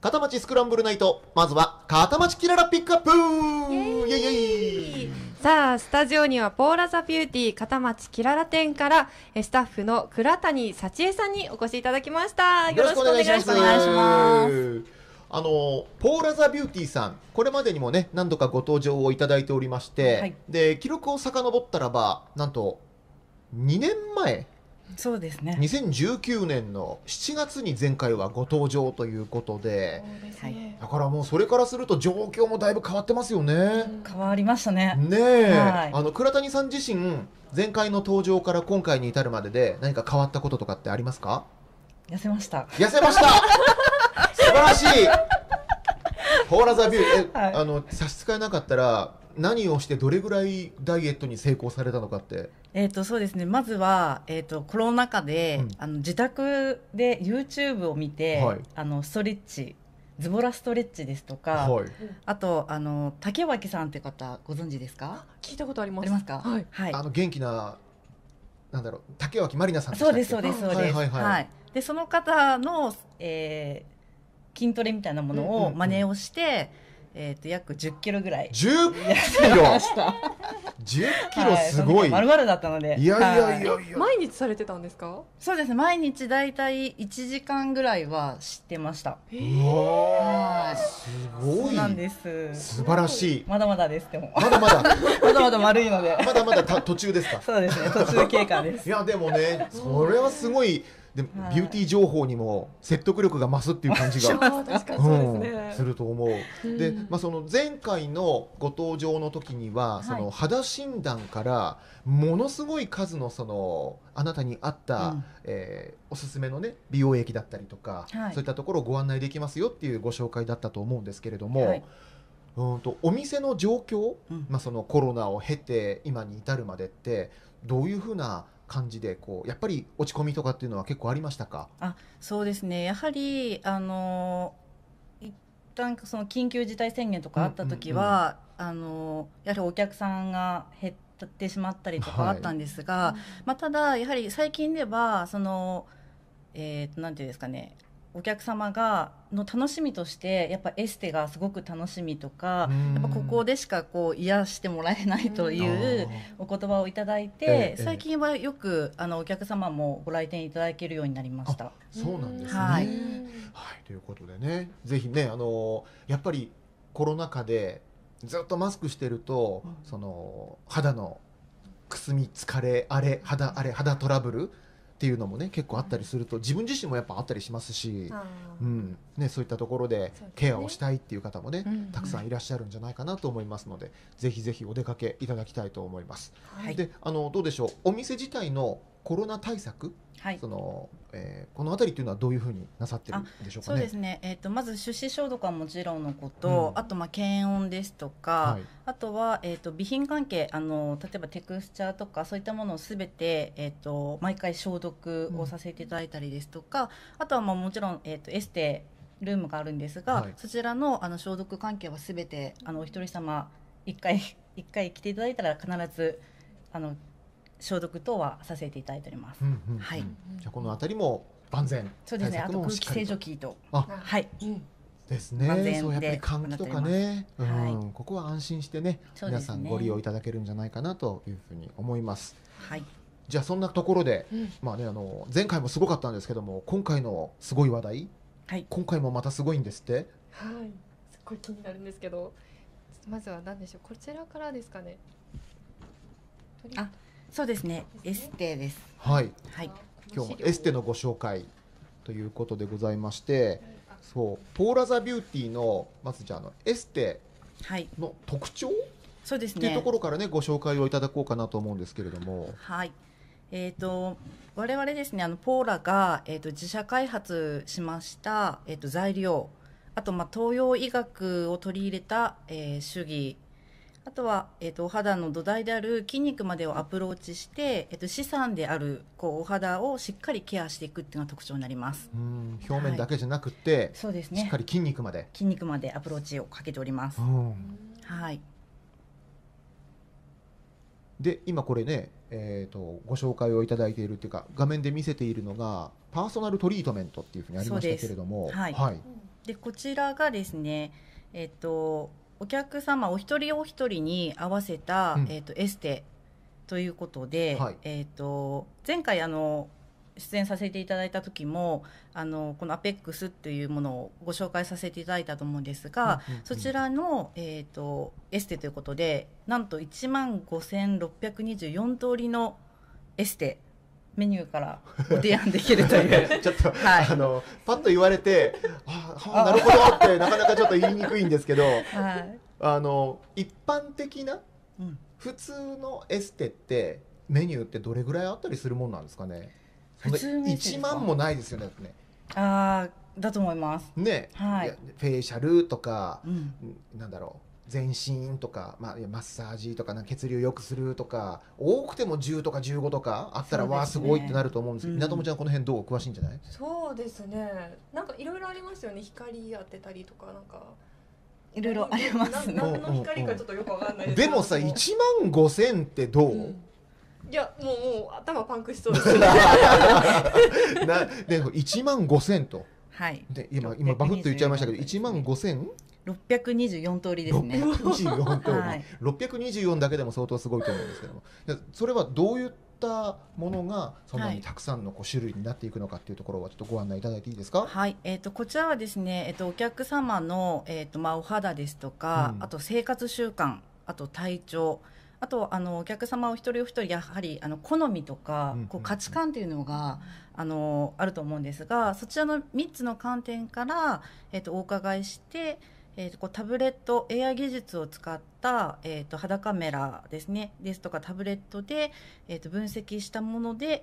片町スクランブルナイトまずは片町キララピックアップイエイさあスタジオにはポーラザビューティー片町キララ店からスタッフの倉谷幸恵さんにお越しいただきましたよろしくお願いしますあのポーラザビューティーさんこれまでにもね何度かご登場をいただいておりまして、はい、で記録を遡ったらばなんと2年前そうですね2019年の7月に前回はご登場ということで、ね、だからもうそれからすると状況もだいぶ変わってますよね。変わりましたねねえ、はい、あの倉谷さん自身前回の登場から今回に至るまでで何か変わったこととかってありますか痩せました痩せました 素晴らしいホーラザビューえ、はい、あの差し支えなかったら何をしてどれぐらいダイエットに成功されたのかってえーとそうですね、まずは、えーと、コロナ禍で、うん、あの自宅で YouTube を見て、はい、あのストレッチズボラストレッチですとか、はい、あとあの竹脇さんって方ご存知ですか聞いたことありますありまはい、はい、あの元気ななんだろう竹脇まりなさんそうですそうですそうですはいでその方の、えー、筋トレみたいなものを真似をして、うんうんうんえーと、約1 0キロぐらい1 0キロ10キロすごい、はい、丸々だったのでいやいやいやいや、毎日されてたんですかそうですね毎日大体1時間ぐらいは知ってましたうわすごいなんです素晴らしいまだまだですでもまだまだ まだまだ丸いのでまだまだ途中ですかそうですね途中経過ですいやでもねそれはすごいで、はい、ビューティー情報にも説得力が増すっていう感じが、うんすると思う。うん、で、まあ、その前回のご登場の時には、その肌診断からものすごい数のそのあなたに合った、うん、えー、おすすめのね美容液だったりとか、はい、そういったところをご案内できますよっていうご紹介だったと思うんですけれども。うんとお店の状況、まあ、そのコロナを経て今に至るまでってどういうふうな感じでこうやっぱり落ち込みとかっていうのは結構ありましたかあそうですねやはりあの一旦その緊急事態宣言とかあった時は、あのやはりお客さんが減ってしまったりとかあったんですが、はい、まあ、ただやはり最近ではそのえー、なんていうんですかねお客様がの楽しみとしてやっぱエステがすごく楽しみとかやっぱここでしかこう癒してもらえないというお言葉をいただいて、最近はよくあのお客様もご来店いただけるようになりました。そうなんですね、はい、はい、ということでねぜひねあのやっぱりコロナ禍でずっとマスクしてると、その肌のくすみ疲れあれ肌あれ肌トラブルっていうのもね結構あったりすると、自分自身もやっぱあったりしますし、うんね、そういったところでケアをしたいっていう方もね、ね、たくさんいらっしゃるんじゃないかなと思いますので、うんうん、ぜひぜひお出かけいただきたいと思います。はい、であのどうでしょうお店自体のコロナ対策、はい、そのえー、この辺りというのはどういうふうになさってるんでしょうか、ね、そうですね、えーと、まず手指消毒はもちろんのこと、うん、あとまあ検温ですとか、はい、あとは、えーと、備品関係あの例えばテクスチャーとかそういったものをすべて、えーと、と毎回消毒をさせていただいたりですとか、うん、あとはまあもちろん、えー、とエステルームがあるんですが、はい、そちらのあの消毒関係はすべてあのお一人様1回1回来ていただいたら必ずあの消毒等はさせていただいております。うんうんうん、はい。じゃこのあたりも万全そうですね。あと空気清浄機とはい。うんですね。そうやっぱり換気とかね、うん、はい、ここは安心してね、ね、皆さんご利用いただけるんじゃないかなというふうに思います。はい。じゃあそんなところで、うん、まあねあの前回もすごかったんですけども、今回のすごい話題、はい、今回もまたすごいんですって。はい。すごい気になるんですけど、まずは何でしょう。こちらからですかね。あ。そうですね。エステです。はい。はい。今日エステのご紹介ということでございまして、そうポーラザビューティーのまずじゃあのエステの特徴、はい、そうですね。っていうところからねご紹介をいただこうかなと思うんですけれども。はい。えーと、と我々ですねあのポーラが、えーと、自社開発しました、えーと、材料あと、まあ、東洋医学を取り入れた、えー、主義あとは、えっとお肌の土台である筋肉までをアプローチして、えっと資産であるこうお肌をしっかりケアしていくっていうのが特徴になります表面だけじゃなくて、はい、そうですね、しっかり筋肉まで筋肉までアプローチをかけております、うん、はいで今これね、えーと、ご紹介をいただいているっていうか画面で見せているのがパーソナルトリートメントっていうふうにありましたけれどもはい、はい、でこちらがですねえっ、ー、とお客様お一人お一人に合わせた、うん、えーと、エステということで、はい、えーと、前回あの出演させていただいた時もあのこのックス x というものをご紹介させていただいたと思うんですが、うんうんうん、そちらの、えーと、エステということでなんと1万5624通りのエステメニューからご提案できるという ちょっと、はい、あのパッと言われてああ、なるほどって なかなかちょっと言いにくいんですけど、はい、あの一般的な普通のエステってメニューってどれぐらいあったりするもんなんですかね普通1万もないですよね。ああだと思います。ね、はい、フェイシャルとか、うん、なんだろう全身とか、まあ、マッサージとか血流良くするとか多くても10とか15とかあったら、ね、わあすごいってなると思うんですけど、うん、港ちゃんこの辺どう詳しいんじゃないそうですねなんかいろいろありますよね光当てたりとかなんか。いろいろありますね。何の光かちょっとよくわかんないです。でもさ、一万五千ってどう？うんいや、もう、もう、頭パンクしそうです。な、で、一万五千と。はい。で、今、今、バフッと言っちゃいましたけど、一万五千。624通りですね。624通り、だけでも相当すごいと思うんですけどもそれはどういったものがそんなにたくさんのこう種類になっていくのかっていうところはちょっとご案内いただいていいですか。はい、えっ、ー、とこちらはですね、えっ、ー、とお客様のえっ、ー、とまあお肌ですとか、うん、あと生活習慣、あと体調。あとあのお客様お一人お一人やはりあの好みとか、こう価値観っていうのがあのあると思うんですがそちらの3つの観点から、えっと、お伺いしてえー、とこうタブレットエア技術を使った、えー、と肌カメラですねですとかタブレットで、えー、と分析したもので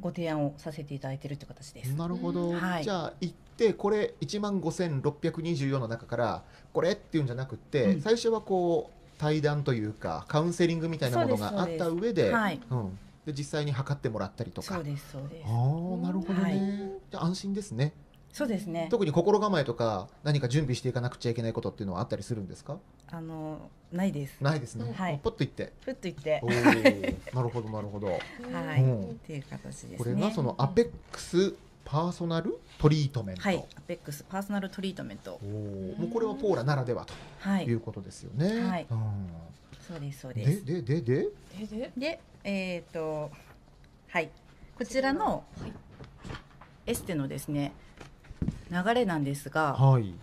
ご提案をさせていただいているという形です。なるほど、はい、じゃあ行ってこれ1万5624の中からこれっていうんじゃなくて、うん、最初はこう対談というかカウンセリングみたいなものがあった上で。はい、うんで実際に測ってもらったりとか。そうですそうです。ああなるほどね。はい、じゃ安心ですね。そうですね特に心構えとか何か準備していかなくちゃいけないことっていうのはあったりするんですかあのないですないですね、はい、ポッと言ってポッと言って なるほどなるほどはい、うん、っていう形です、ね、これがそのアペックスパーソナルトリートメント、はい、アペックスパーソナルトリートメントもうこれはポーラならではと、はい、いうことですよね、はい、うん、そうですそうですででででででえっ、ー、とはいこちらのエステのですね流れなんですが、はい、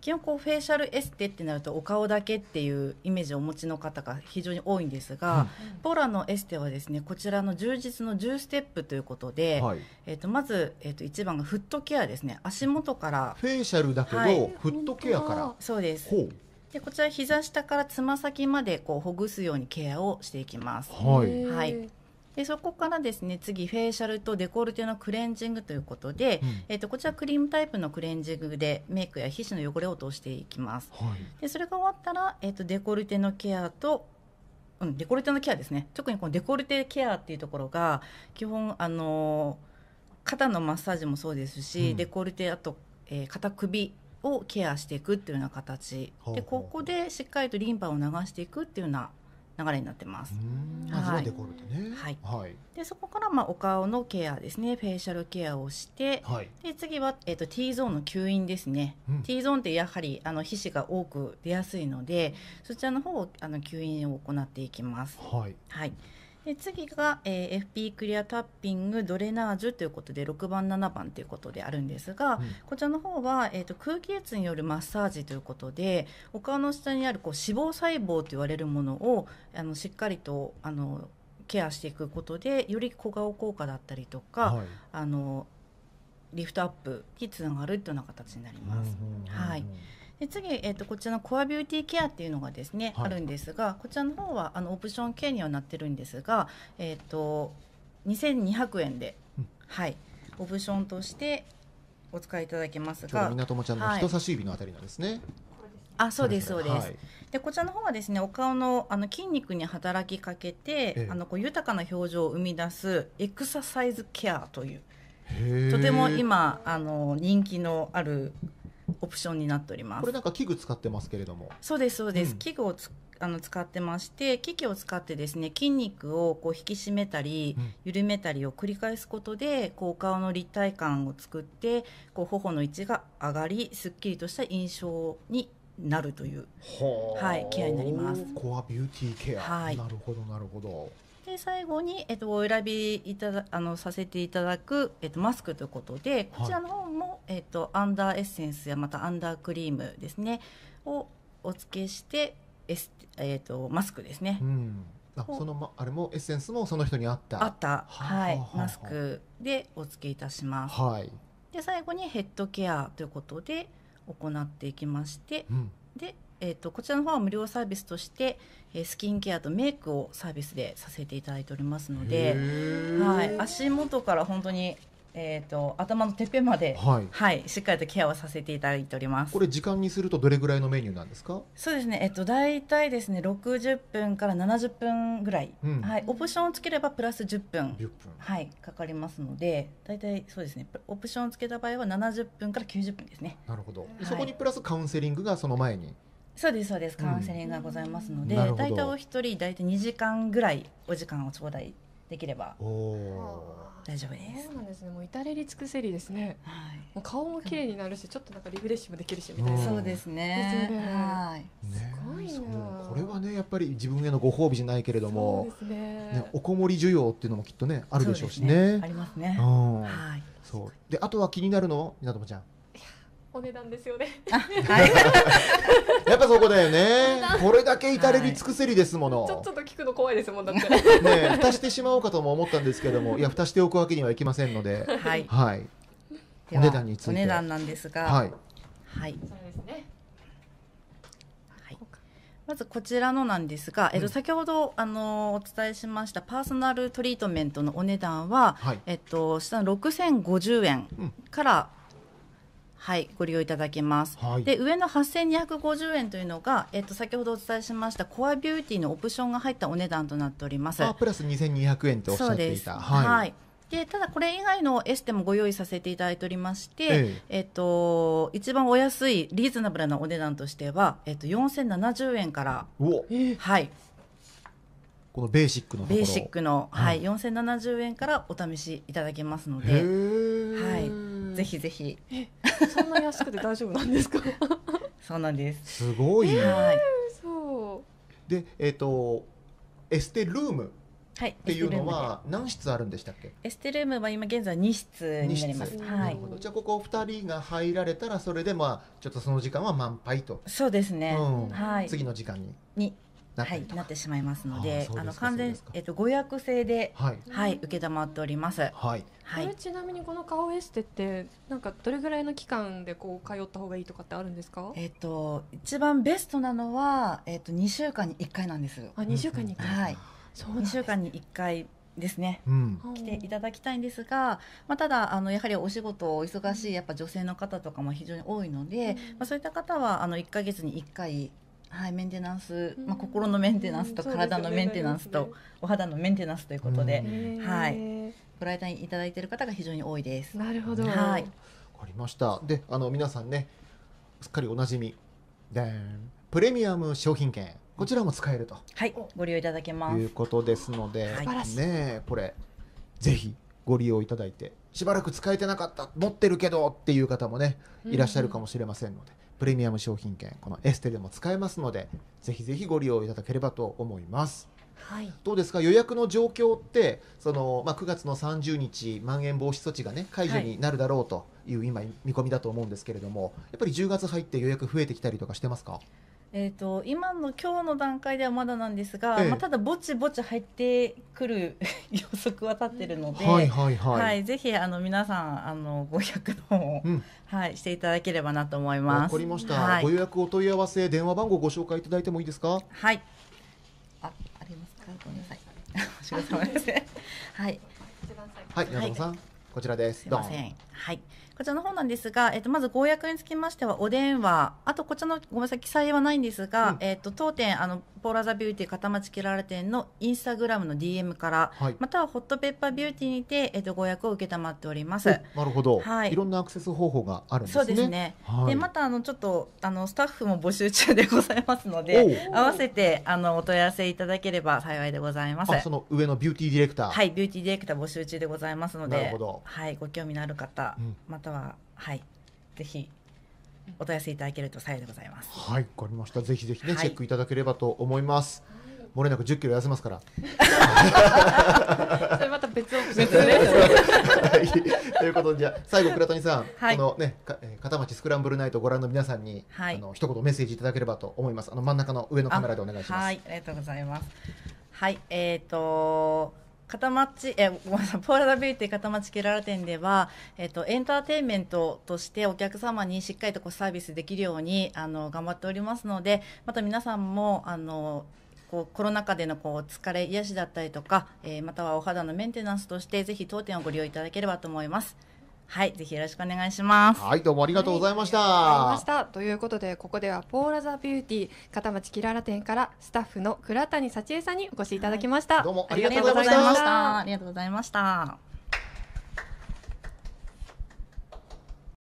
基本こうフェイシャルエステってなるとお顔だけっていうイメージをお持ちの方が非常に多いんですが、うん、ポーラのエステはですねこちらの充実の10ステップということで、はい、えー、とまず、えー、と1番がフットケアですね足元からフェイシャルだけど、はい、フットケアからそうですでこちら膝下からつま先までこうほぐすようにケアをしていきます。はい、はいでそこからですね次フェイシャルとデコルテのクレンジングということで、うん、えっとこちらクリームタイプのクレンジングでメイクや皮脂の汚れを落としていきます、はい、でそれが終わったら、えっとデコルテのケアとうん、デコルテのケアですね特にこのデコルテケアっていうところが基本あの肩のマッサージもそうですし、うん、デコルテあと、えー、肩首をケアしていくっていうような形でここでしっかりとリンパを流していくっていうような流れになってます。はい、ね、はい。はい、でそこからまあお顔のケアですね、フェイシャルケアをして、はい、で次はえっ、ー、と T ゾーンの吸引ですね。うん、T ゾーンってやはりあの皮脂が多く出やすいので、そちらの方をあの吸引を行っていきます。はい。はい。で次が、えー、FP クリアタッピングドレナージュということで6番7番ということであるんですが、うん、こちらの方は、えーと、空気圧によるマッサージということでお顔の下にあるこう脂肪細胞と言われるものをあのしっかりとあのケアしていくことでより小顔効果だったりとか、はい、あのリフトアップにつながるというような形になります。はい、で次、えーと、こちらのコアビューティーケアっていうのがですね、はい、あるんですがこちらの方はあのオプションケアにはなってるんですが、えーと、2200円で、うん、はい、オプションとしてお使いいただけますがともちゃんの人差し指のあたりなんですね。はいあそうですそうです、はい、でこちらの方はですねお顔のあの筋肉に働きかけて、ええ、あのこう豊かな表情を生み出すエクササイズケアというとても今あの人気のあるオプションになっておりますこれなんか器具使ってますけれどもそうですそうです、うん、器具をつあの使ってまして機器を使ってですね筋肉をこう引き締めたり緩めたりを繰り返すことで、こう顔の立体感を作ってこう頬の位置が上がりすっきりとした印象になるという、はい、ケアになります。コアビューティーケア、はい、なるほどなるほどで最後に、えっと、お選びいただあのさせていただく、えっと、マスクということでこちらの方も、はい、えっと、アンダーエッセンスやまたアンダークリームですねをお付けしてエス、えっと、マスクですね。うんあそのあれもエッセンスもその人に合ったあった、はい、はあ、マスクでお付けいたします、はい、で最後にヘッドケアということで行っていきまして、うんで、えーと、こちらの方は無料サービスとして、えー、スキンケアとメイクをサービスでさせていただいておりますので、はい、足元から本当にえーと、頭のてっぺんまで、はい、はい、しっかりとケアをさせていただいておりますこれ時間にするとどれぐらいのメニューなんですかそうですね、えっと、大体ですね60分から70分ぐらい、うん、はい、オプションをつければプラス10分 ,10 分、はい、かかりますので大体そうですねオプションをつけた場合は70分から90分ですねなるほど、はい、そこにプラスカウンセリングがその前にそうですそうですカウンセリングがございますので、うん、大体お一人大体2時間ぐらいお時間を頂戴できれば大丈夫です。そうなんですね。もう至れり尽くせりですね。はい。もう顔も綺麗になるし、ちょっとなんかリフレッシュもできるしみたいな。そうですね。はい。すごいな。これはね、やっぱり自分へのご褒美じゃないけれども、ね、おこもり需要っていうのもきっとねあるでしょうしね。ありますね。はい。そう。であとは気になるの、みなともちゃん。お値段ですよね。やっぱそこだよね。これだけ至れり尽くせりですもの。はい、ちょっと聞くの怖いですもんだって。ね蓋してしまおうかとも思ったんですけども、いや蓋しておくわけにはいきませんので、はい。はい、お値段について。お値段なんですが、はい。はい。そうですね。まずこちらのなんですが、えっと、先ほど、あのお伝えしましたパーソナルトリートメントのお値段は、はい、えっと、下の6050円から、うんはい、ご利用いただけます。はい、で上の8250円というのが、えっと、先ほどお伝えしましたコアビューティーのオプションが入ったお値段となっております。あプラス2200円とおっしゃっていた。はい、はいでただこれ以外のエステもご用意させていただいておりまして、えええっと、一番お安いリーズナブルなお値段としては、えっと、4070円から、はい、このベーシックのベーシックの、はいはい、4070円からお試しいただけますので。はいぜひぜひ。そんな安くて大丈夫なんですか。そうなんです。すごい、はい。そう。で、えっ、ー、と、エステルーム。はい、っていうのは何室あるんでしたっけ、エステルームは今現在二室になります、はい、じゃここ二人が入られたらそれでまあちょっとその時間は満杯とそうですね、うん、はい、次の時間にになはい、なってしまいますので、あの完全えっとご予約制で、はい、はい、受っております。はい。はい、ちなみにこの顔エステってなんかどれぐらいの期間でこう通った方がいいとかってあるんですか？えっと一番ベストなのはえっと二週間に一回なんですあ、二週間に一回。はい。そう、二週間に一回。ですね、うん、来ていただきたいんですが、まあ、ただあのやはりお仕事お忙しいやっぱ女性の方とかも非常に多いので、うん、まあ、そういった方はあの1か月に1回はい、メンテナンス、まあ、心のメンテナンスと体のメンテナンスと、お肌のメンテナンスということで、はい、ご来店いただいている方が非常に多いです。なるほど、はい、かりましたであの皆さんねすっかりおなじみでプレミアム商品券こちらも使えると、はい、ご利用いただけますいうことですので、ねこれぜひご利用いただいてしばらく使えてなかった持ってるけどっていう方もねいらっしゃるかもしれませんので、プレミアム商品券このエステでも使えますのでぜひぜひご利用いただければと思います。はい、どうですか予約の状況ってその、まあ、9月の30日まん延防止措置が、ね、解除になるだろうという、今見込みだと思うんですけれどもやっぱり10月入って予約増えてきたりとかしてますかえーと、今の今日の段階ではまだなんですが、ええ、まあ、ただぼちぼち入ってくる 予測は立ってるので、はいはいはいはい、ぜひあの皆さんあのご予約の方を、うん、はい、していただければなと思います。わかりました、はい、ご予約お問い合わせ電話番号ご紹介いただいてもいいですか。はい。あありますかごめんなさい。お仕事様です。はい。はい、野さん、はい、こちらです。すみません。はい。こちらの方なんですが、えっと、まず公約につきましては、お電話、あとこちらの、ごめんなさい、記載はないんですが、うん、えっと、当店、あの、ポーラザビューティー片町キララ店のインスタグラムの DM から、はい、またはホットペッパービューティーにて、えっと、ご予約を受けたまっております。なるほど。はい。いろんなアクセス方法があるんですね。そうですね。はい、で、また、あの、ちょっと、あの、スタッフも募集中でございますので、合わせて、あの、お問い合わせいただければ幸いでございます。その上のビューティーディレクター。はい、ビューティーディレクター募集中でございますので、なるほど。はい、ご興味のある方、うん、まとははいぜひお問い合わせいただけると幸いでございます。はい、わかりました。ぜひぜひね、はいチェックいただければと思います。もれなく10キロ痩せますから。それまた別オプションでねはいということでじゃあ最後倉谷さん、はいこのねかえー片町スクランブルナイトをご覧の皆さんに、はいあの一言メッセージいただければと思います。あの真ん中の上のカメラでお願いします。はい、ありがとうございます。はい、えっ、と片町えごめんなさいポーラダビューティー片町ケララ店では、えっと、エンターテインメントとしてお客様にしっかりとこうサービスできるようにあの頑張っておりますのでまた皆さんもあのこうコロナ禍でのこう疲れ癒しだったりとか、えー、またはお肌のメンテナンスとしてぜひ当店をご利用いただければと思います。はい、ぜひよろしくお願いします。はい、どうもありがとうございました。といということで、ここではポーラザビューティー片町キララ店からスタッフの倉谷幸恵さんにお越しいただきました。はい、どうもありがとうございました。ありがとうございました。